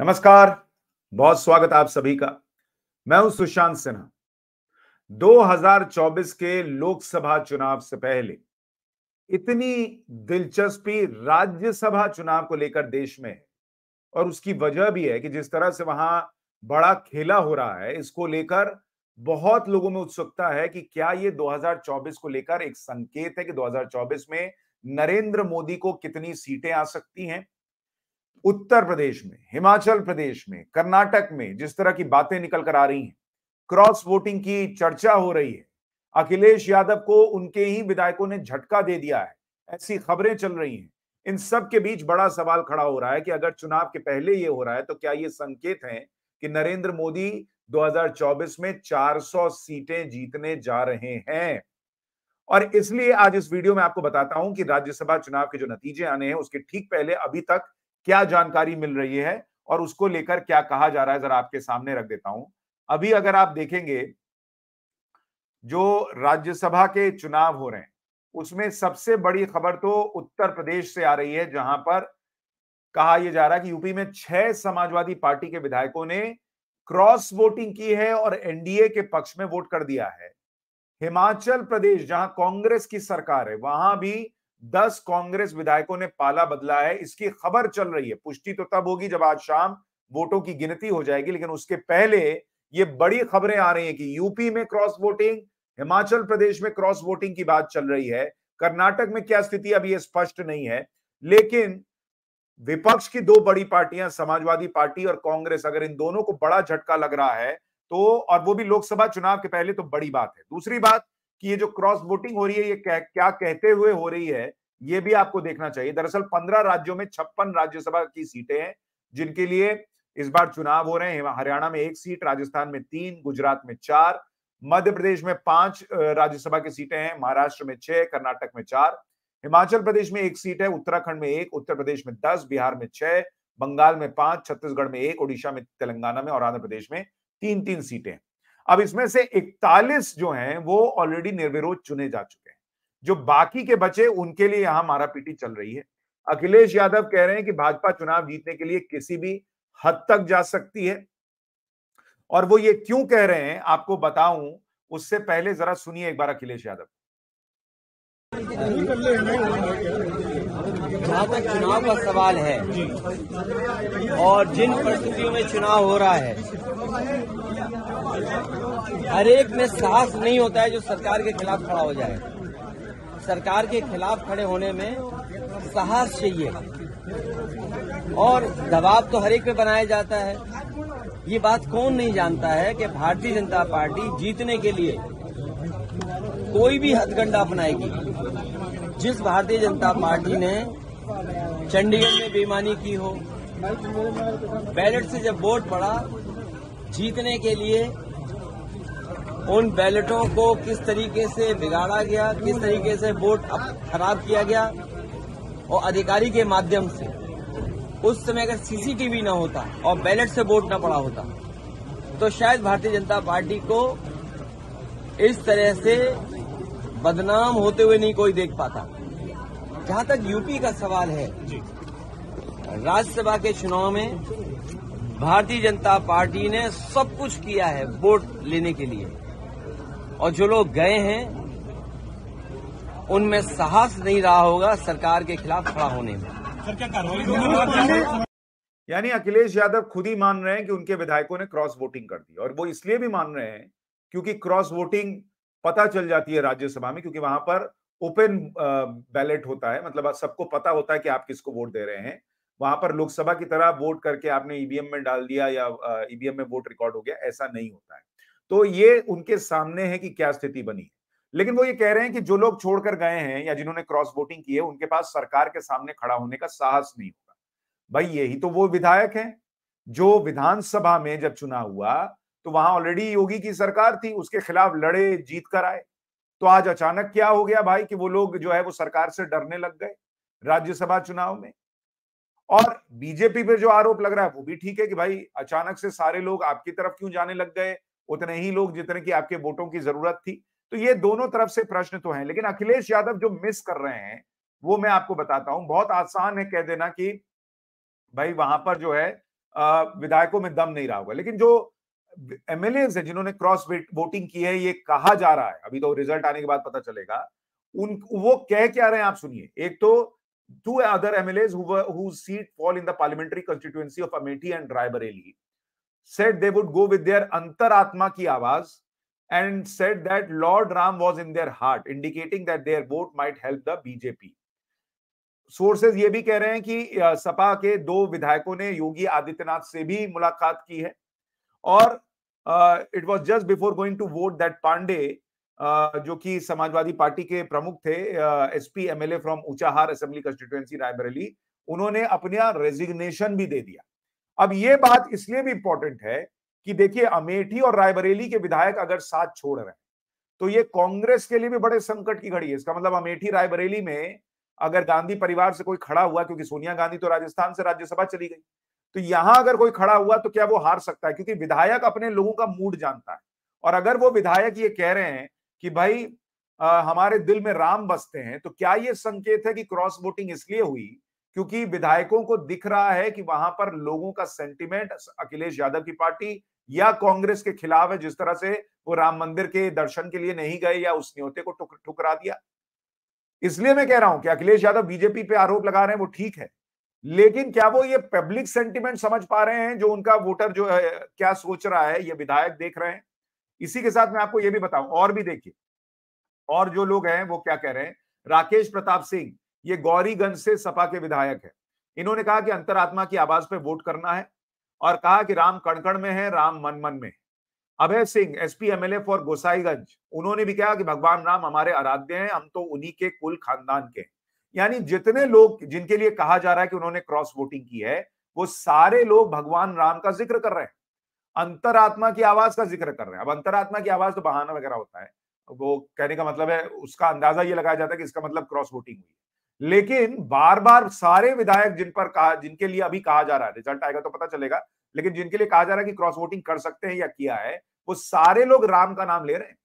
नमस्कार बहुत स्वागत आप सभी का मैं हूं सुशांत सिन्हा 2024 के लोकसभा चुनाव से पहले इतनी दिलचस्पी राज्यसभा चुनाव को लेकर देश में है और उसकी वजह भी है कि जिस तरह से वहां बड़ा खेला हो रहा है इसको लेकर बहुत लोगों में उत्सुकता है कि क्या ये 2024 को लेकर एक संकेत है कि 2024 में नरेंद्र मोदी को कितनी सीटें आ सकती हैं उत्तर प्रदेश में हिमाचल प्रदेश में कर्नाटक में जिस तरह की बातें निकल कर आ रही हैं क्रॉस वोटिंग की चर्चा हो रही है अखिलेश यादव को उनके ही विधायकों ने झटका दे दिया है ऐसी खबरें चल रही हैं इन सब के बीच बड़ा सवाल खड़ा हो रहा है कि अगर चुनाव के पहले ये हो रहा है तो क्या ये संकेत है कि नरेंद्र मोदी 2024 में 400 सीटें जीतने जा रहे हैं और इसलिए आज इस वीडियो में आपको बताता हूं कि राज्यसभा चुनाव के जो नतीजे आने हैं उसके ठीक पहले अभी तक क्या जानकारी मिल रही है और उसको लेकर क्या कहा जा रहा है जरा आपके सामने रख देता हूं अभी अगर आप देखेंगे जो राज्यसभा के चुनाव हो रहे हैं उसमें सबसे बड़ी खबर तो उत्तर प्रदेश से आ रही है जहां पर कहा यह जा रहा है कि यूपी में छह समाजवादी पार्टी के विधायकों ने क्रॉस वोटिंग की है और एनडीए के पक्ष में वोट कर दिया है हिमाचल प्रदेश जहां कांग्रेस की सरकार है वहां भी दस कांग्रेस विधायकों ने पाला बदला है इसकी खबर चल रही है पुष्टि तो तब होगी जब आज शाम वोटों की गिनती हो जाएगी लेकिन उसके पहले ये बड़ी खबरें आ रही हैं कि यूपी में क्रॉस वोटिंग हिमाचल प्रदेश में क्रॉस वोटिंग की बात चल रही है कर्नाटक में क्या स्थिति अभी स्पष्ट नहीं है लेकिन विपक्ष की दो बड़ी पार्टियां समाजवादी पार्टी और कांग्रेस अगर इन दोनों को बड़ा झटका लग रहा है तो और वो भी लोकसभा चुनाव के पहले तो बड़ी बात है दूसरी बात कि ये जो क्रॉस वोटिंग हो रही है ये क्या, क्या कहते हुए हो रही है ये भी आपको देखना चाहिए दरअसल पंद्रह राज्यों में छप्पन राज्यसभा की सीटें हैं जिनके लिए इस बार चुनाव हो रहे हैं हरियाणा में एक सीट राजस्थान में तीन गुजरात में चार मध्य प्रदेश में पांच राज्यसभा की सीटें हैं महाराष्ट्र में छह कर्नाटक में चार हिमाचल प्रदेश में एक सीट है उत्तराखंड में एक उत्तर प्रदेश में दस बिहार में छह बंगाल में पांच छत्तीसगढ़ में एक ओडिशा में तेलंगाना में और आंध्र प्रदेश में तीन तीन सीटें अब इसमें से 41 जो हैं वो ऑलरेडी निर्विरोध चुने जा चुके हैं जो बाकी के बचे उनके लिए यहां मारा पीटी चल रही है अखिलेश यादव कह रहे हैं कि भाजपा चुनाव जीतने के लिए किसी भी हद तक जा सकती है और वो ये क्यों कह रहे हैं आपको बताऊं उससे पहले जरा सुनिए एक बार अखिलेश यादव जहाँ तक चुनाव का सवाल है और जिन परिस्थितियों में चुनाव हो रहा है हर एक में साहस नहीं होता है जो सरकार के खिलाफ खड़ा हो जाए सरकार के खिलाफ खड़े होने में साहस चाहिए और दबाव तो हर एक पे बनाया जाता है ये बात कौन नहीं जानता है कि भारतीय जनता पार्टी जीतने के लिए कोई भी हथकंडा अपनाएगी जिस भारतीय जनता पार्टी ने चंडीगढ़ में बेईमानी की हो बैलेट से जब वोट पड़ा जीतने के लिए उन बैलेटों को किस तरीके से बिगाड़ा गया किस तरीके से वोट खराब किया गया और अधिकारी के माध्यम से उस समय अगर सीसीटीवी ना होता और बैलेट से वोट ना पड़ा होता तो शायद भारतीय जनता पार्टी को इस तरह से बदनाम होते हुए नहीं कोई देख पाता जहां तक यूपी का सवाल है राज्यसभा के चुनाव में भारतीय जनता पार्टी ने सब कुछ किया है वोट लेने के लिए और जो लोग गए हैं उनमें साहस नहीं रहा होगा सरकार के खिलाफ खड़ा होने में यानी अखिलेश यादव खुद ही मान रहे हैं कि उनके विधायकों ने क्रॉस वोटिंग कर दी और वो इसलिए भी मान रहे हैं क्योंकि क्रॉस वोटिंग पता चल जाती है राज्यसभा में क्योंकि वहां पर ओपन बैलेट होता है मतलब सबको पता होता है कि आप किसको वोट दे रहे हैं वहां पर लोकसभा की तरह वोट करके आपने ईवीएम में डाल दिया या ईवीएम में वोट रिकॉर्ड हो गया ऐसा नहीं होता है तो ये उनके सामने है कि क्या स्थिति बनी है लेकिन वो ये कह रहे हैं कि जो लोग छोड़कर गए हैं या जिन्होंने क्रॉस वोटिंग की है उनके पास सरकार के सामने खड़ा होने का साहस नहीं होगा भाई यही तो वो विधायक हैं जो विधानसभा में जब चुना हुआ तो वहां ऑलरेडी योगी की सरकार थी उसके खिलाफ लड़े जीत कर आए तो आज अचानक क्या हो गया भाई कि वो लोग जो है वो सरकार से डरने लग गए राज्यसभा चुनाव में और बीजेपी पे जो आरोप लग रहा है वो भी ठीक है कि भाई अचानक से सारे लोग आपकी तरफ क्यों जाने लग गए उतने ही लोग जितने की आपके वोटों की जरूरत थी तो ये दोनों तरफ से प्रश्न तो हैं लेकिन अखिलेश यादव जो मिस कर रहे हैं वो मैं आपको बताता हूं बहुत आसान है कह देना कि भाई वहां पर जो है विधायकों में दम नहीं रहा होगा लेकिन जो एमएलए हैं जिन्होंने क्रॉस वोटिंग की है ये कहा जा रहा है अभी तो रिजल्ट आने के बाद पता चलेगा उन वो कह क्या रहे हैं आप सुनिए एक तो two other MLAs who were whose seat fall in the parliamentary constituency of Amethi and Raebareli said they would go with their antaratma ki awaz and said that Lord Ram was in their heart, indicating that their vote might help the BJP. Sources ये भी कह रहे हैं कि सपा के दो विधायकों ने योगी आदित्यनाथ से भी मुलाकात की है और it was just before going to vote that Pandey जो कि समाजवादी पार्टी के प्रमुख थे S P from Unchahar assembly constituency Raebareli उन्होंने अपना रेजिग्नेशन भी दे दिया अब ये बात इसलिए भी इंपॉर्टेंट है कि देखिए अमेठी और रायबरेली के विधायक अगर साथ छोड़ रहे हैं तो ये कांग्रेस के लिए भी बड़े संकट की घड़ी है इसका मतलब अमेठी रायबरेली में अगर गांधी परिवार से कोई खड़ा हुआ क्योंकि सोनिया गांधी तो राजस्थान से राज्यसभा चली गई तो यहां अगर कोई खड़ा हुआ तो क्या वो हार सकता है क्योंकि विधायक अपने लोगों का मूड जानता है और अगर वो विधायक ये कह रहे हैं कि भाई आ, हमारे दिल में राम बसते हैं तो क्या ये संकेत है कि क्रॉस वोटिंग इसलिए हुई क्योंकि विधायकों को दिख रहा है कि वहां पर लोगों का सेंटिमेंट अखिलेश यादव की पार्टी या कांग्रेस के खिलाफ है जिस तरह से वो राम मंदिर के दर्शन के लिए नहीं गए या उस न्योते को ठुकरा दिया इसलिए मैं कह रहा हूं कि अखिलेश यादव बीजेपी पे आरोप लगा रहे हैं वो ठीक है लेकिन क्या वो ये पब्लिक सेंटिमेंट समझ पा रहे हैं जो उनका वोटर जो है क्या सोच रहा है ये विधायक देख रहे हैं इसी के साथ मैं आपको ये भी बताऊं और भी देखिए और जो लोग हैं वो क्या कह रहे हैं राकेश प्रताप सिंह ये गौरीगंज से सपा के विधायक है इन्होंने कहा कि अंतरात्मा की आवाज पे वोट करना है और कहा कि राम कणकण में है राम मन मन में Abhay Singh SP MLA for Gosainganj उन्होंने भी कहा कि भगवान राम हमारे आराध्य हैं हम तो उन्हीं के कुल खानदान के हैं यानी जितने लोग जिनके लिए कहा जा रहा है कि उन्होंने क्रॉस वोटिंग की है वो सारे लोग भगवान राम का जिक्र कर रहे हैं अंतरात्मा की आवाज का जिक्र कर रहे हैं अब अंतरात्मा की आवाज तो बहाना वगैरह होता है वो कहने का मतलब है उसका अंदाजा ये लगाया जाता है कि इसका मतलब क्रॉस वोटिंग हुई लेकिन बार बार सारे विधायक जिन पर कहा जिनके लिए अभी कहा जा रहा है रिजल्ट आएगा तो पता चलेगा लेकिन जिनके लिए कहा जा रहा है कि क्रॉस वोटिंग कर सकते हैं या किया है वो सारे लोग राम का नाम ले रहे हैं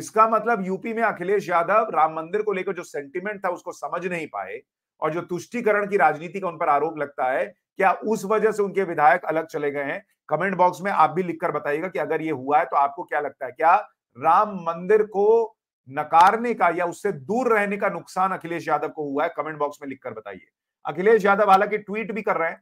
इसका मतलब यूपी में अखिलेश यादव राम मंदिर को लेकर जो सेंटिमेंट था उसको समझ नहीं पाए और जो तुष्टिकरण की राजनीति का उन पर आरोप लगता है क्या उस वजह से उनके विधायक अलग चले गए हैं कमेंट बॉक्स में आप भी लिखकर बताइएगा कि अगर ये हुआ है तो आपको क्या लगता है क्या राम मंदिर को नकारने का या उससे दूर रहने का नुकसान अखिलेश यादव को हुआ है कमेंट बॉक्स में लिखकर बताइए अखिलेश यादव हालांकि ट्वीट भी कर रहे हैं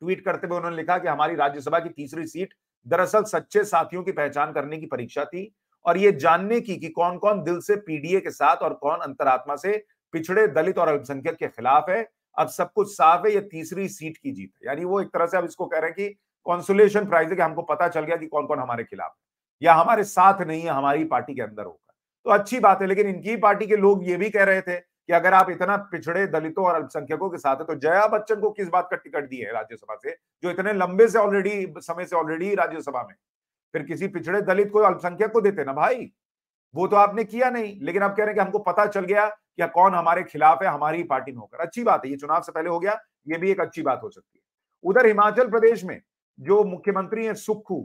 ट्वीट करते हुए उन्होंने लिखा कि हमारी राज्यसभा की तीसरी सीट दरअसल सच्चे साथियों की पहचान करने की परीक्षा थी और ये जानने की कि कौन कौन दिल से पीडीए के साथ और कौन अंतरात्मा से पिछड़े दलित और अल्पसंख्यक के खिलाफ है अब सब कुछ साफ है ये तीसरी सीट की जीत है यानी वो एक तरह से अब इसको कह रहे हैं कि कॉन्सुलेशन प्राइज है कि हमको पता चल गया कि कौन कौन हमारे खिलाफ है या हमारे साथ नहीं है हमारी पार्टी के अंदर होगा तो अच्छी बात है लेकिन इनकी पार्टी के लोग ये भी कह रहे थे कि अगर आप इतना पिछड़े दलितों और अल्पसंख्यकों के साथ है तो जया बच्चन को किस बात का टिकट दी है राज्यसभा से जो इतने लंबे से ऑलरेडी समय से ऑलरेडी राज्यसभा में फिर किसी पिछड़े दलित को अल्पसंख्यक को देते ना भाई वो तो आपने किया नहीं लेकिन आप कह रहे हैं कि हमको पता चल गया कि कौन हमारे खिलाफ है हमारी पार्टी में होकर अच्छी बात है ये चुनाव से पहले हो गया ये भी एक अच्छी बात हो सकती है उधर हिमाचल प्रदेश में जो मुख्यमंत्री है सुक्खू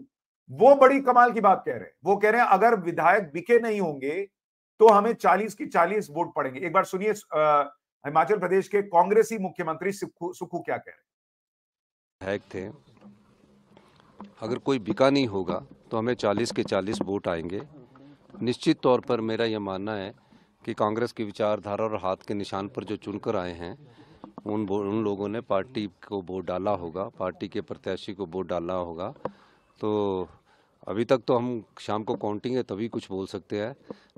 वो बड़ी कमाल की बात कह रहे हैं वो कह रहे हैं अगर विधायक बिके नहीं होंगे तो हमें चालीस की चालीस वोट पड़ेंगे एक बार सुनिए हिमाचल प्रदेश के कांग्रेसी मुख्यमंत्री सुक्खू क्या कह रहे हैं थे अगर कोई बिका नहीं होगा तो हमें 40 के 40 वोट आएंगे निश्चित तौर पर मेरा यह मानना है कि कांग्रेस की विचारधारा और हाथ के निशान पर जो चुनकर आए हैं उन उन लोगों ने पार्टी को वोट डाला होगा पार्टी के प्रत्याशी को वोट डाला होगा तो अभी तक तो हम शाम को काउंटिंग है तभी कुछ बोल सकते हैं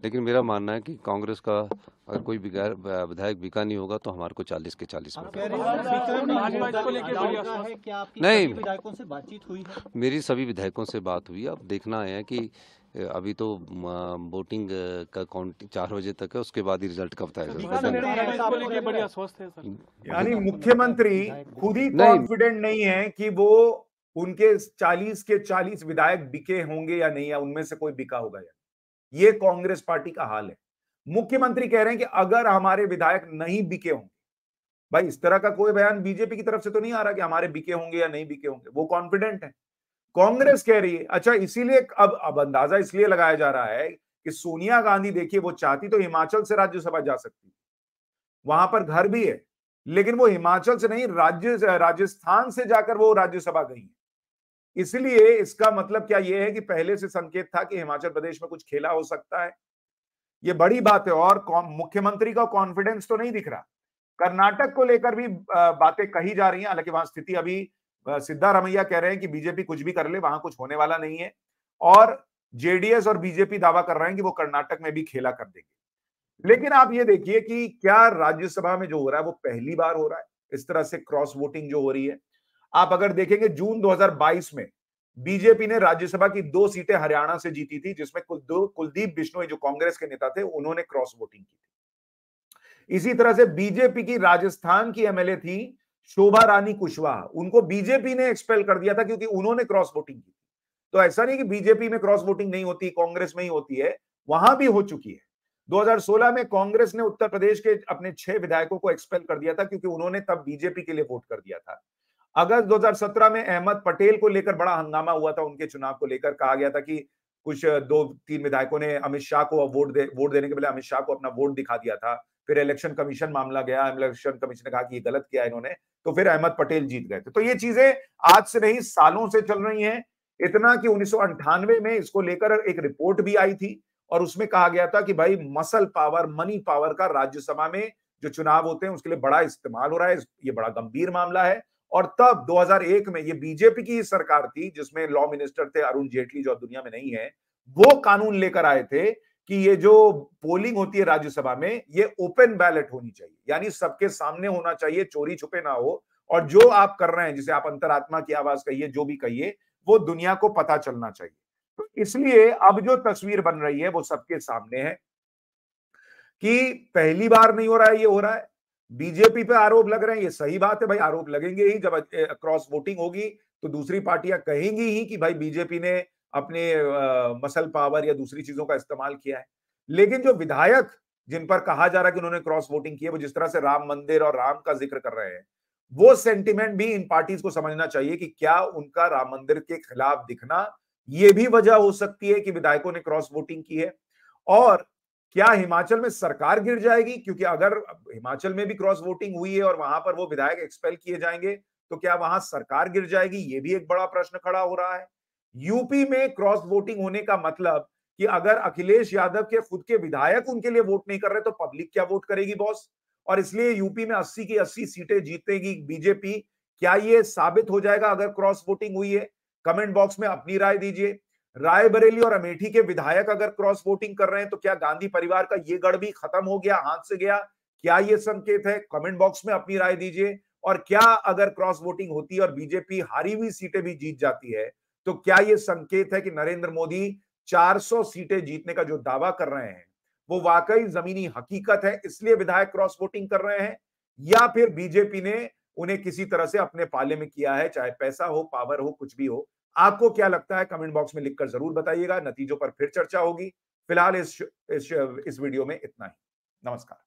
लेकिन मेरा मानना है कि कांग्रेस का अगर कोई विधायक बिका नहीं होगा तो हमारे को चालीस के चालीस नहीं विधायकों से बातचीत हुई मेरी सभी विधायकों से बात हुई अब देखना है कि अभी तो वोटिंग का काउंट चार बजे तक है उसके बाद ही रिजल्ट कब बताया यानी मुख्यमंत्री खुद ही कॉन्फिडेंट नहीं है कि वो उनके 40 के 40 विधायक बिके होंगे या नहीं या उनमें से कोई बिका होगा या ये कांग्रेस पार्टी का हाल है मुख्यमंत्री कह रहे हैं कि अगर हमारे विधायक नहीं बिके होंगे भाई इस तरह का कोई बयान बीजेपी की तरफ से तो नहीं आ रहा कि हमारे बिके होंगे या नहीं बिके होंगे वो कॉन्फिडेंट है कांग्रेस कह रही है अच्छा इसीलिए अब अब अंदाजा इसलिए लगाया जा रहा है कि सोनिया गांधी देखिए वो चाहती तो हिमाचल से राज्यसभा जा सकती है वहां पर घर भी है लेकिन वो हिमाचल से नहीं राज्य राजस्थान से जाकर वो राज्यसभा गई है इसलिए इसका मतलब क्या यह है कि पहले से संकेत था कि हिमाचल प्रदेश में कुछ खेला हो सकता है ये बड़ी बात है और मुख्यमंत्री का कॉन्फिडेंस तो नहीं दिख रहा कर्नाटक को लेकर भी बातें कही जा रही हैं हालांकि वहां स्थिति अभी सिद्धारमैया कह रहे हैं कि बीजेपी कुछ भी कर ले वहां कुछ होने वाला नहीं है और जेडीएस और बीजेपी दावा कर रहे हैं कि वो कर्नाटक में भी खेला कर देंगे लेकिन आप ये देखिए कि क्या राज्यसभा में जो हो रहा है वो पहली बार हो रहा है इस तरह से क्रॉस वोटिंग जो हो रही है आप अगर देखेंगे जून 2022 में बीजेपी ने राज्यसभा की दो सीटें हरियाणा से जीती थी जिसमें कुल दो कुलदीप बिश्नोई जो कांग्रेस के नेता थे उन्होंने क्रॉस वोटिंग की थी इसी तरह से बीजेपी की राजस्थान की एमएलए थी शोभा रानी कुशवाहा उनको बीजेपी ने एक्सपेल कर दिया था क्योंकि उन्होंने क्रॉस वोटिंग की तो ऐसा नहीं कि बीजेपी में क्रॉस वोटिंग नहीं होती कांग्रेस में ही होती है वहां भी हो चुकी है 2016 में कांग्रेस ने उत्तर प्रदेश के अपने छह विधायकों को एक्सपेल कर दिया था क्योंकि उन्होंने तब बीजेपी के लिए वोट कर दिया था अगस्त 2017 में अहमद पटेल को लेकर बड़ा हंगामा हुआ था उनके चुनाव को लेकर कहा गया था कि कुछ दो तीन विधायकों ने अमित शाह को वोट दे वोट देने के बदले अमित शाह को अपना वोट दिखा दिया था फिर इलेक्शन कमीशन मामला गया इलेक्शन कमीशन ने कहा कि ये गलत किया इन्होंने तो फिर अहमद पटेल जीत गए थे तो ये चीजें आज से नहीं सालों से चल रही हैं इतना कि उन्नीस में इसको लेकर एक रिपोर्ट भी आई थी और उसमें कहा गया था कि भाई मसल पावर मनी पावर का राज्यसभा में जो चुनाव होते हैं उसके लिए बड़ा इस्तेमाल हो रहा है ये बड़ा गंभीर मामला है और तब 2001 में ये बीजेपी की सरकार थी जिसमें लॉ मिनिस्टर थे अरुण जेटली जो दुनिया में नहीं है वो कानून लेकर आए थे कि ये जो पोलिंग होती है राज्यसभा में ये ओपन बैलेट होनी चाहिए यानी सबके सामने होना चाहिए चोरी छुपे ना हो और जो आप कर रहे हैं जिसे आप अंतरात्मा की आवाज कहिए जो भी कहिए वो दुनिया को पता चलना चाहिए तो इसलिए अब जो तस्वीर बन रही है वो सबके सामने है कि पहली बार नहीं हो रहा है ये हो रहा है बीजेपी पे आरोप लग रहे हैं ये सही बात है भाई आरोप लगेंगे ही जब क्रॉस वोटिंग होगी तो दूसरी पार्टियां कहेंगी ही कि भाई बीजेपी ने अपने मसल पावर या दूसरी चीजों का इस्तेमाल किया है लेकिन जो विधायक जिन पर कहा जा रहा है कि उन्होंने क्रॉस वोटिंग की है वो जिस तरह से राम मंदिर और राम का जिक्र कर रहे हैं वो सेंटिमेंट भी इन पार्टीज को समझना चाहिए कि क्या उनका राम मंदिर के खिलाफ दिखना ये भी वजह हो सकती है कि विधायकों ने क्रॉस वोटिंग की है और क्या हिमाचल में सरकार गिर जाएगी क्योंकि अगर हिमाचल में भी क्रॉस वोटिंग हुई है और वहां पर वो विधायक एक्सपेल किए जाएंगे तो क्या वहां सरकार गिर जाएगी ये भी एक बड़ा प्रश्न खड़ा हो रहा है यूपी में क्रॉस वोटिंग होने का मतलब कि अगर अखिलेश यादव के खुद के विधायक उनके लिए वोट नहीं कर रहे तो पब्लिक क्या वोट करेगी बॉस और इसलिए यूपी में 80 की 80 सीटें जीतेगी बीजेपी क्या ये साबित हो जाएगा अगर क्रॉस वोटिंग हुई है कमेंट बॉक्स में अपनी राय दीजिए रायबरेली और अमेठी के विधायक अगर क्रॉस वोटिंग कर रहे हैं तो क्या गांधी परिवार का ये गढ़ भी खत्म हो गया हाथ से गया क्या ये संकेत है कमेंट बॉक्स में अपनी राय दीजिए और क्या अगर क्रॉस वोटिंग होती है और बीजेपी हारी हुई सीटें भी जीत जाती है तो क्या ये संकेत है कि नरेंद्र मोदी 400 सीटें जीतने का जो दावा कर रहे हैं वो वाकई जमीनी हकीकत है इसलिए विधायक क्रॉस वोटिंग कर रहे हैं या फिर बीजेपी ने उन्हें किसी तरह से अपने पाले में किया है चाहे पैसा हो पावर हो कुछ भी हो आपको क्या लगता है कमेंट बॉक्स में लिखकर जरूर बताइएगा नतीजों पर फिर चर्चा होगी फिलहाल इस इस, इस वीडियो में इतना ही नमस्कार